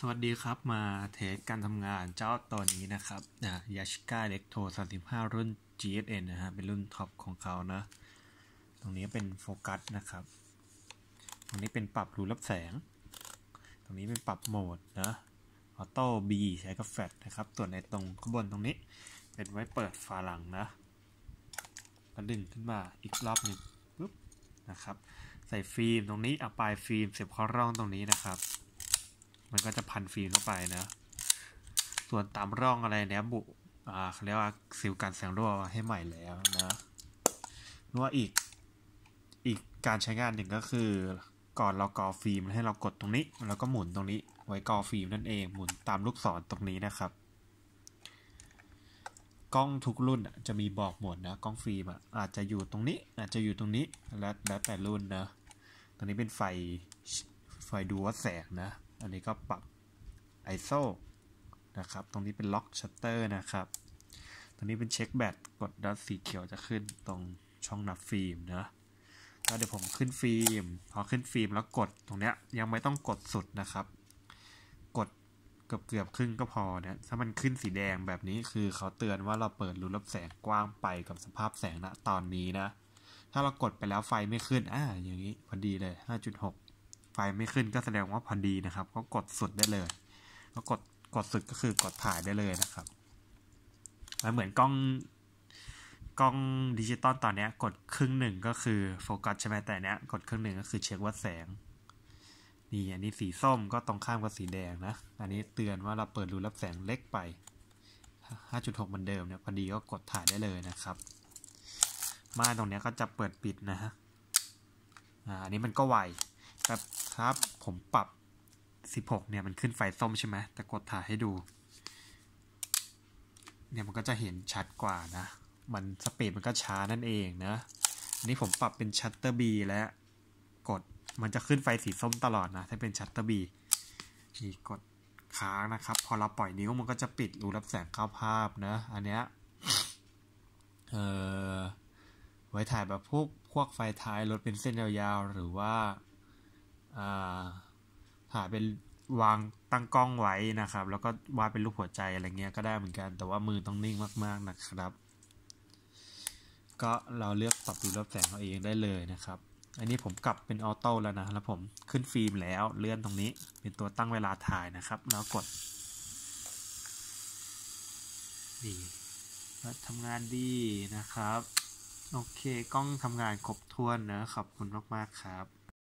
สวัสดีครับ มาเทสการทำงานเจ้าตัวนี้นะครับนะยาชิก้าเล็กโท35 รุ่น GSN นะฮะเป็นรุ่นท็อปของเขานะ ตรงนี้เป็นโฟกัสนะครับ ตรงนี้เป็นปรับรูรับแสง ตรงนี้เป็นปรับโหมดนะออโต้บีใช้กับแฟลชนะครับ ส่วนในตรงข้างบนตรงนี้ เป็นไว้เปิดฝาหลังนะก็ดึงขึ้นมาอีกรอบหนึ่งปุ๊บนะครับใส่ฟิล์มตรงนี้เอาปลายฟิล์มเสียบคข้าร่องตรงนี้นะครับมันก็จะพันฟิล์มเข้าไปนะ ส่วนตามร่องอะไรเนี้ยบุอ่าเขาเรียกว่าสิวกันแสงรั่วให้ใหม่แล้วนะนัวอีก อีกการใช้งานหนึ่งก็คือก่อนเรากอฟิล์ม ให้เรากดตรงนี้ แล้วก็หมุนตรงนี้ ไว้กอฟิล์มนั่นเอง หมุนตามลูกศรตรงนี้นะครับ กล้องทุกรุ่นจะมีบอกหมดนะ กล้องฟิล์มอาจจะอยู่ตรงนี้ อาจจะอยู่ตรงนี้ แล้วแล้วแต่รุ่นนะตอนนี้เป็นไฟไฟดูวัดแสงนะอันนี้ก็ปรับ ISO นะครับ ตรงนี้เป็นล็อกชัตเตอร์นะครับ ตรงนี้เป็นเช็คแบต กดดัสสีเขียวจะขึ้นตรงช่องนับฟิล์มนะก็เดี๋ยวผมขึ้นฟิล์ม พอขึ้นฟิล์มแล้วกดตรงเนี้ยยังไม่ต้องกดสุดนะครับ กดเกือบเกือบครึ่งก็พอเนี่ยถ้ามันขึ้นสีแดงแบบนี้คือเขาเตือนว่าเราเปิดรูรับแสงกว้างไปกับสภาพแสงณตอนนี้นะ ถ้าเรากดไปแล้วไฟ ไม่ขึ้น อ่าอย่างนี้พอดีเลย 5.6ไฟไม่ขึ้นก็แสดงว่าพอดีนะครับ ก็กดสุดได้เลย ก็กดกดสุดก็คือกดถ่ายได้เลยนะครับล้วเหมือนกล้องกล้องดิจิตอลตอนนี้กดครึ่งหนึ่งก็คือโฟกัสใช่ไหมแต่เนี้ย กดครึ่งหนึ่งก็คือเช็ควัดแสง นี่อันนี้สีส้มก็ตรงข้ามกับสีแดงนะ อันนี้เตือนว่าเราเปิดรูรับแสงเล็กไป5.6เหมือนเดิมเนี่ยพอดีก็กดถ่ายได้เลยนะครับ มาตรงนี้ก็จะเปิดปิดนะฮะอันนี้มันก็ไวแตบครับผมปรับ16เนี่ยมันขึ้นไฟส้มใช่ไหมแต่กดถ่ายให้ดูเนี่ยมันก็จะเห็นชัดกว่านะมันสปีดมันก็ช้านั่นเองนะอันนี้ผมปรับเป็นชัตเตอร์บีแล้ว กดมันจะขึ้นไฟสีส้มตลอดนะถ้าเป็นชัตเตอร์บีนี่กดค้างนะครับ พอเราปล่อยนิ้วมันก็จะปิดรูรับแสงเข้าภาพนะ อันเนี้ยเออไว้ถ่ายแบบพวกพวกไฟท้ายรถเป็นเส้นยาวๆ หรือว่าถ่ายเป็นวางตั้งกล้องไว้นะครับ แล้วก็ วาดเป็นรูปหัวใจอะไรเงี้ยก็ได้เหมือนกันแต่ว่ามือต้องนิ่งมากๆนะครับ ก็เราเลือกปรับ ดูรับแสงเอาเองได้เลยนะครับ อันนี้ผมกลับเป็นออโต้แล้วนะแล้วผมขึ้นฟิล์มแล้วเลื่อนตรงนี้เป็นตัวตั้งเวลาถ่ายนะครับ แล้วกดดีทำงานดีนะครับ โอเคกล้องทำงานครบถ้วนนะขอบคุณมากๆครับ